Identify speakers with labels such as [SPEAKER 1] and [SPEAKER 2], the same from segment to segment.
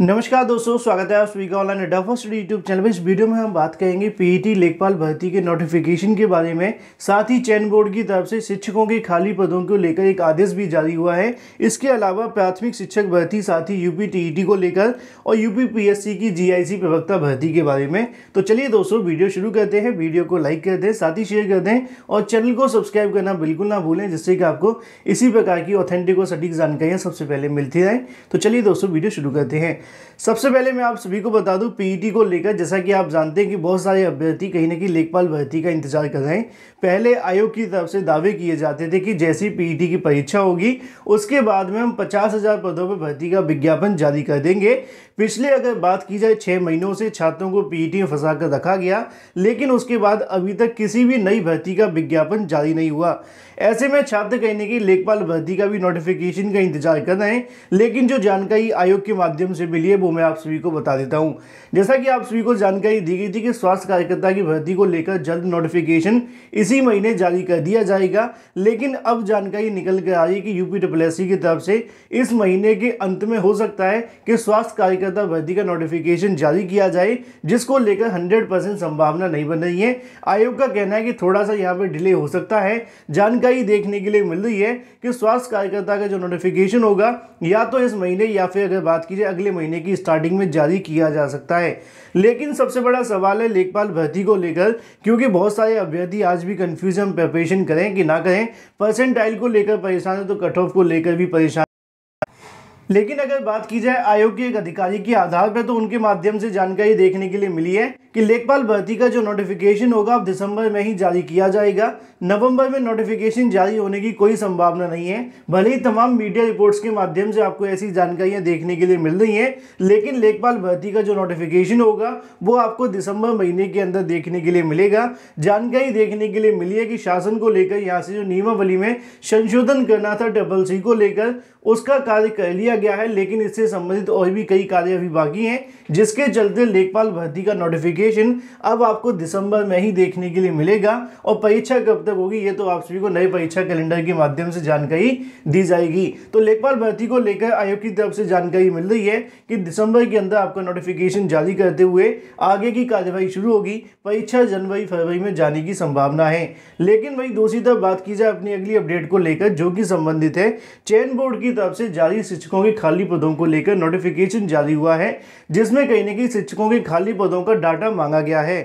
[SPEAKER 1] नमस्कार दोस्तों स्वागत है आप स्वीक online Adda first YouTube channel पर इस वीडियो में हम बात करेंगे पीईटी e लेखपाल भर्ती के नोटिफिकेशन के बारे में साथ ही चयन बोर्ड की तरफ से शिक्षकों के खाली पदों को लेकर एक आदेश भी जारी हुआ है इसके अलावा प्राथमिक शिक्षक भर्ती साथ ही यूपी टीईटी e को लेकर और यूपी पीएससी की जी प्रवक्ता भर्ती के बारे में तो चलिए दोस्तों वीडियो शुरू करते हैं वीडियो को लाइक कर दें साथ ही शेयर कर दें और चैनल को सब्सक्राइब करना बिल्कुल ना भूलें जिससे कि आपको इसी प्रकार की ऑथेंटिक और सटीक जानकारियाँ सबसे पहले मिलती रहें तो चलिए दोस्तों वीडियो शुरू करते हैं सबसे पहले मैं आप सभी को बता दूं पीईटी e को लेकर जैसा कि आप जानते हैं कि बहुत सारे अभ्यर्थी कहीं ना कहीं लेखपाल भर्ती का इंतजार कर रहे हैं पहले आयोग की तरफ से दावे किए जाते थे कि जैसी पीईटी e की परीक्षा होगी उसके बाद में हम पचास हज़ार पदों पर भर्ती का विज्ञापन जारी कर देंगे पिछले अगर बात की जाए छः महीनों से छात्रों को पीईटी e में फंसा कर रखा गया लेकिन उसके बाद अभी तक किसी भी नई भर्ती का विज्ञापन जारी नहीं हुआ ऐसे में छात्र कहने की लेखपाल भर्ती का भी नोटिफिकेशन का इंतजार कर रहे हैं लेकिन जो जानकारी आयोग के माध्यम से मिली है वो मैं आप सभी को बता देता हूँ जैसा कि आप सभी को जानकारी दी गई थी कि स्वास्थ्य कार्यकर्ता की भर्ती को लेकर जल्द नोटिफिकेशन इसी महीने जारी कर दिया जाएगा लेकिन अब जानकारी निकल कर आ रही है कि यूपी डब्ल्यू की तरफ से इस महीने के अंत में हो सकता है कि स्वास्थ्य कार्यकर्ता कार्यकर्ता भर्ती का नोटिफिकेशन जारी किया जाए जिसको लेकर 100 परसेंट संभावना नहीं बन रही है आयोग का कहना है कि थोड़ा सा यहाँ पर डिले हो सकता है जानकारी देखने के लिए मिल रही है कि स्वास्थ्य कार्यकर्ता का जो नोटिफिकेशन होगा या तो इस महीने या फिर अगर बात की जाए अगले महीने की स्टार्टिंग में जारी किया जा सकता है लेकिन सबसे बड़ा सवाल है लेखपाल भर्ती को लेकर क्योंकि बहुत सारे अभ्यर्थी आज भी कन्फ्यूजन प्रिपरेशन करें कि ना करें परसेंटाइल को लेकर परेशान है तो कट ऑफ को लेकर भी परेशान लेकिन अगर बात की जाए आयोग के एक अधिकारी के आधार पर तो उनके माध्यम से जानकारी देखने के लिए मिली है कि लेखपाल भर्ती का जो नोटिफिकेशन होगा अब दिसंबर में ही जारी किया जाएगा नवंबर में नोटिफिकेशन जारी होने की कोई संभावना नहीं है भले ही तमाम मीडिया रिपोर्ट्स के माध्यम से आपको ऐसी जानकारियां देखने के लिए मिल रही हैं लेकिन लेखपाल भर्ती का जो नोटिफिकेशन होगा वो आपको दिसंबर महीने के अंदर देखने के लिए मिलेगा जानकारी देखने के लिए मिली है कि शासन को लेकर यहाँ से जो नियमावली में संशोधन करना था डबल सी को लेकर उसका कार्य कर लिया गया है लेकिन इससे संबंधित और भी कई कार्य अभी बाकी हैं जिसके चलते लेखपाल भर्ती का नोटिफिकेशन नोटिफिकेशन अब आपको दिसंबर में ही देखने के लिए मिलेगा और परीक्षा कब तक होगी ये तो आप सभी को नए परीक्षा कैलेंडर के माध्यम से जानकारी दी जाएगी तो लेखपाल भर्ती को लेकर आयोग की तरफ से जानकारी मिल रही है कि दिसंबर के अंदर आपका नोटिफिकेशन जारी करते हुए आगे की कार्यवाही शुरू होगी परीक्षा जनवरी फरवरी में जाने की संभावना है लेकिन वही दूसरी तरफ बात की जाए अपनी अगली अपडेट को लेकर जो कि संबंधित है चयन बोर्ड की तरफ से जारी शिक्षकों के खाली पदों को लेकर नोटिफिकेशन जारी हुआ है जिसमें कहीं ना कहीं शिक्षकों के खाली पदों का डाटा मांगा गया है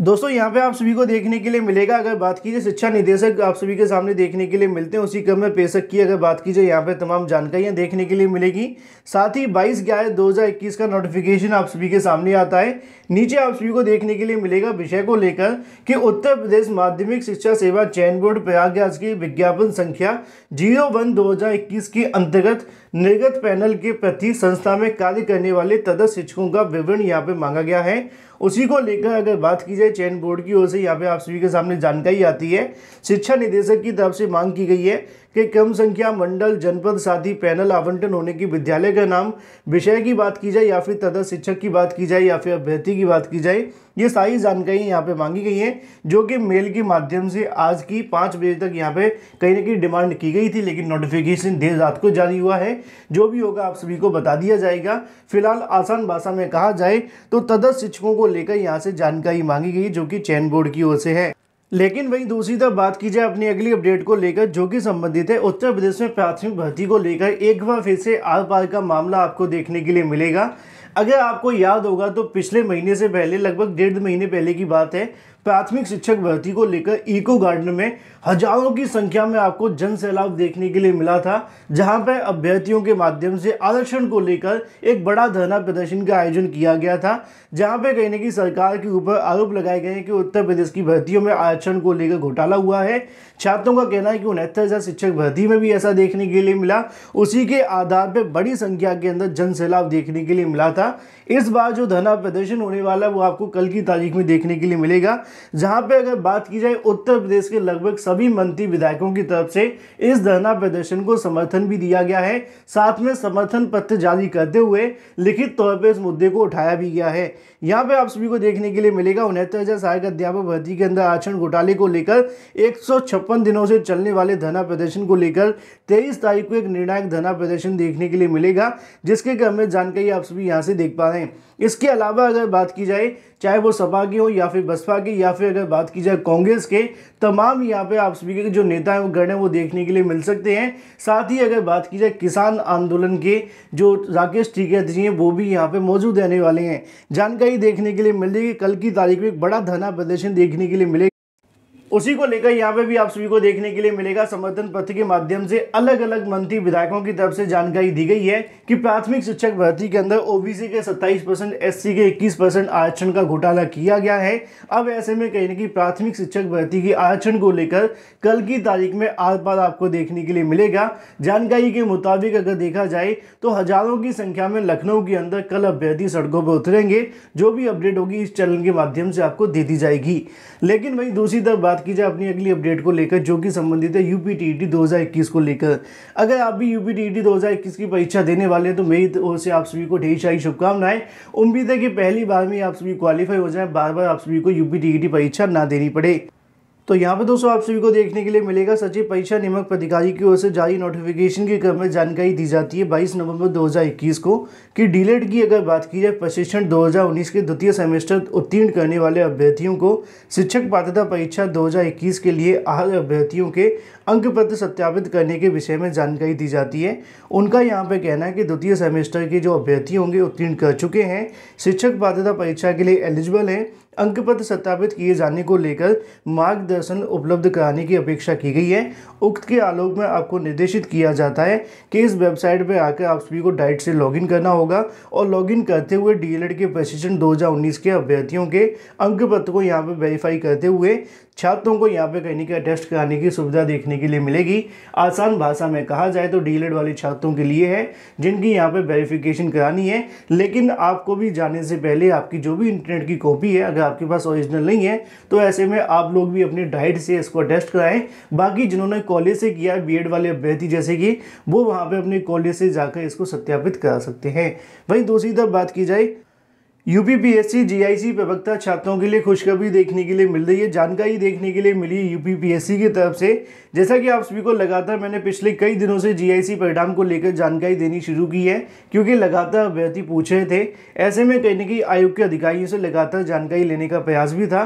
[SPEAKER 1] दोस्तों यहाँ पे आप सभी को देखने के लिए मिलेगा अगर बात कीजिए शिक्षा निदेशक आप सभी के सामने देखने के लिए मिलते हैं उसी क्रम में पेशक की अगर बात कीजिए यहाँ पे तमाम जानकारियाँ देखने के लिए मिलेगी साथ ही बाईस ग्यारह इक्कीस का नोटिफिकेशन आप सभी के सामने आता है नीचे आप सभी को देखने के लिए मिलेगा विषय को लेकर कि उत्तर प्रदेश माध्यमिक शिक्षा सेवा चयन बोर्ड प्रयागराज की विज्ञापन संख्या जीरो वन के अंतर्गत निर्गत पैनल के प्रति संस्था में कार्य करने वाले तदस्थ शिक्षकों का विवरण यहाँ पे मांगा गया है उसी को लेकर अगर बात की जाए चयन बोर्ड की ओर से यहाँ पे आप सभी के सामने जानकारी आती है शिक्षा निदेशक की तरफ से मांग की गई है के कम संख्या मंडल जनपद साथी पैनल आवंटन होने की विद्यालय का नाम विषय की बात की जाए या फिर तथा शिक्षक की बात की जाए या फिर अभ्यर्थी की बात की जाए ये सारी जानकारी यहाँ पे मांगी गई है जो कि मेल के माध्यम से आज की पाँच बजे तक यहाँ पे कहीं ना कहीं डिमांड की गई थी लेकिन नोटिफिकेशन देर रात को जारी हुआ है जो भी होगा आप सभी को बता दिया जाएगा फिलहाल आसान भाषा में कहा जाए तो तदस्थ शिक्षकों को लेकर यहाँ से जानकारी मांगी गई जो कि चयन बोर्ड की ओर से है लेकिन वहीं दूसरी तरफ बात की जाए अपनी अगली अपडेट को लेकर जो कि संबंधित है उत्तर प्रदेश में प्राथमिक भर्ती को लेकर एक बार फिर से आर पार का मामला आपको देखने के लिए मिलेगा अगर आपको याद होगा तो पिछले महीने से पहले लगभग डेढ़ महीने पहले की बात है प्राथमिक शिक्षक भर्ती को लेकर इको गार्डन में हजारों की संख्या में आपको जन सैलाब देखने के लिए मिला था जहां पर अभ्यर्थियों के माध्यम से आरक्षण को लेकर एक बड़ा धरना प्रदर्शन का आयोजन किया गया था जहां पर कहीं ना कहीं सरकार के ऊपर आरोप लगाए गए हैं कि उत्तर प्रदेश की भर्तियों में आरक्षण को लेकर घोटाला हुआ है छात्रों का कहना है कि उनहत्तर हजार शिक्षक भर्ती में भी ऐसा देखने के लिए मिला उसी के आधार पर बड़ी संख्या के अंदर जन सैलाब देखने के लिए मिला था इस बार जो धरना प्रदर्शन होने वाला है वो आपको कल की तारीख में देखने के लिए मिलेगा जहां पे अगर बात की जाए उत्तर प्रदेश के लगभग सभी मंत्री विधायकों की तरफ से इस धरना प्रदर्शन को समर्थन भी दिया गया है साथ में समर्थन पत्र जारी करते हुए लिखित तौर पर इस मुद्दे को उठाया भी गया है यहाँ पे आप सभी को देखने के लिए मिलेगा उनहत्तर हज़ार सहायक अध्यापक भर्ती के अंदर आरक्षण घोटाले को लेकर एक दिनों से चलने वाले धरना प्रदर्शन को लेकर तेईस तारीख को एक निर्णायक धरना प्रदर्शन देखने के लिए मिलेगा जिसके क्रम में जानकारी आप सभी यहाँ से देख पा रहे हैं इसके अलावा अगर बात की जाए चाहे वो सपा की हो या फिर बसपा की या या फिर अगर बात की जाए कांग्रेस के तमाम यहाँ पे आप सभी के जो नेता हैं वो गण हैं वो देखने के लिए मिल सकते हैं साथ ही अगर बात की जाए किसान आंदोलन के जो राकेश टिकैत जी हैं वो भी यहाँ पे मौजूद रहने वाले हैं जानकारी देखने के लिए मिल रही कल की तारीख में एक बड़ा धना प्रदर्शन देखने के लिए मिलेगा उसी को लेकर यहाँ पे भी आप सभी को देखने के लिए मिलेगा समर्थन पत्र के माध्यम से अलग अलग मंत्री विधायकों की तरफ से जानकारी दी गई है कि प्राथमिक शिक्षक भर्ती के अंदर ओबीसी के 27 परसेंट एस के 21 परसेंट आरक्षण का घोटाला किया गया है अब ऐसे में कहीं ना कहीं प्राथमिक शिक्षक भर्ती के आरक्षण को लेकर कल की तारीख में आर पार आपको देखने के लिए मिलेगा जानकारी के मुताबिक अगर देखा जाए तो हजारों की संख्या में लखनऊ के अंदर कल अभ्यर्थी सड़कों पर उतरेंगे जो भी अपडेट होगी इस चैनल के माध्यम से आपको दे दी जाएगी लेकिन वही दूसरी तरफ बात बात की जाए अपनी अगली अपडेट को लेकर जो कि संबंधित है यू पी e को लेकर अगर आप भी यू पी टी की परीक्षा देने वाले हैं तो मेरी ओर से आप सभी को ढेर सारी शुभकामनाएं उम्मीद है कि पहली बार में आप सभी क्वालिफाई हो जाए बार बार आप सभी को यू पी e परीक्षा ना देनी पड़े तो यहाँ पे दोस्तों आप सभी को देखने के लिए मिलेगा सचिव परीक्षा नियमक पदाधिकारी की ओर से जारी नोटिफिकेशन के क्रम में जानकारी दी जाती है 22 नवंबर 2021 को कि डीलेट की अगर बात की जाए प्रशिक्षण 2019 के द्वितीय सेमेस्टर उत्तीर्ण करने वाले अभ्यर्थियों को शिक्षक पात्रता परीक्षा 2021 के लिए आहार अभ्यर्थियों के अंक पत्र सत्यापित करने के विषय में जानकारी दी जाती है उनका यहाँ पर कहना है कि द्वितीय सेमेस्टर के जो अभ्यर्थी होंगे उत्तीर्ण कर चुके हैं शिक्षक पात्रता परीक्षा के लिए एलिजिबल हैं अंक पत्र सत्यापित किए जाने को लेकर मार्गदर्शन उपलब्ध कराने की अपेक्षा की गई है उक्त के आलोक में आपको निर्देशित किया जाता है कि इस वेबसाइट पर आकर आप सभी को डाइट से लॉगिन करना होगा और लॉगिन करते हुए डीएलएड के प्रशिक्षण 2019 के अभ्यर्थियों के अंक पत्र को यहाँ पर वेरीफाई करते हुए छात्रों को यहाँ पे कहीं का टेस्ट कराने की सुविधा देखने के लिए मिलेगी आसान भाषा में कहा जाए तो डीलेड वाले छात्रों के लिए है जिनकी यहाँ पे वेरिफिकेशन करानी है लेकिन आपको भी जाने से पहले आपकी जो भी इंटरनेट की कॉपी है अगर आपके पास ओरिजिनल नहीं है तो ऐसे में आप लोग भी अपने डाइट से इसको टेस्ट कराएं बाकी जिन्होंने कॉलेज से किया बी वाले अभ्यर्थी जैसे कि वो वहाँ पर अपने कॉलेज से जाकर इसको सत्यापित करा सकते हैं वहीं दूसरी तरफ बात की जाए यूपी पीएससी जीआईसी प्रवक्ता छात्रों के लिए खुशखबरी देखने के लिए मिल रही है जानकारी देखने के लिए मिली है यूपी पीएससी की तरफ से जैसा कि आप सभी को लगातार मैंने पिछले कई दिनों से जीआईसी परिणाम को लेकर जानकारी देनी शुरू की है क्योंकि लगातार अभ्यर्थी पूछ रहे थे ऐसे में कहीं ना आयोग के अधिकारियों से लगातार जानकारी लेने का प्रयास भी था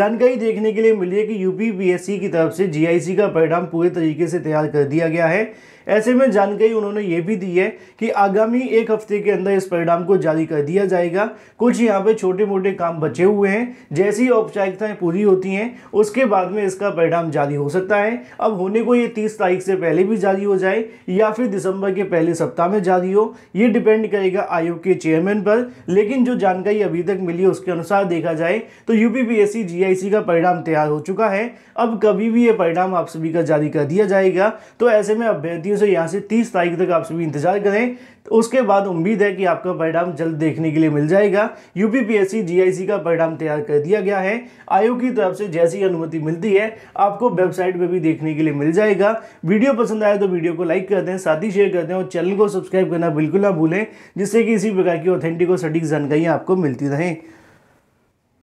[SPEAKER 1] जानकारी देखने के लिए मिली है कि यू पी की तरफ से जी का परिणाम पूरे तरीके से तैयार कर दिया गया है ऐसे में जानकारी उन्होंने ये भी दी है कि आगामी एक हफ्ते के अंदर इस परिणाम को जारी कर दिया जाएगा कुछ यहाँ पे छोटे मोटे काम बचे हुए हैं जैसी औपचारिकताएं पूरी होती हैं उसके बाद में इसका परिणाम जारी हो सकता है अब होने को ये तीस तारीख से पहले भी जारी हो जाए या फिर दिसंबर के पहले सप्ताह में जारी हो ये डिपेंड करेगा आयोग के चेयरमैन पर लेकिन जो जानकारी अभी तक मिली है उसके अनुसार देखा जाए तो यूपीपीएससी जीआईसी का परिणाम तैयार हो चुका है अब कभी भी ये परिणाम आप सभी का जारी कर दिया जाएगा तो ऐसे में अभ्यर्थियों तरीके से यहाँ से तीस तारीख तक आप सभी इंतजार करें तो उसके बाद उम्मीद है कि आपका परिणाम जल्द देखने के लिए मिल जाएगा यूपीपीएससी जीआईसी का परिणाम तैयार कर दिया गया है आयोग की तरफ से जैसी अनुमति मिलती है आपको वेबसाइट पर भी देखने के लिए मिल जाएगा वीडियो पसंद आए तो वीडियो को लाइक कर दें साथ ही शेयर कर दें और चैनल को सब्सक्राइब करना बिल्कुल ना भूलें जिससे कि इसी प्रकार की ऑथेंटिक और सटीक जानकारियाँ आपको मिलती रहें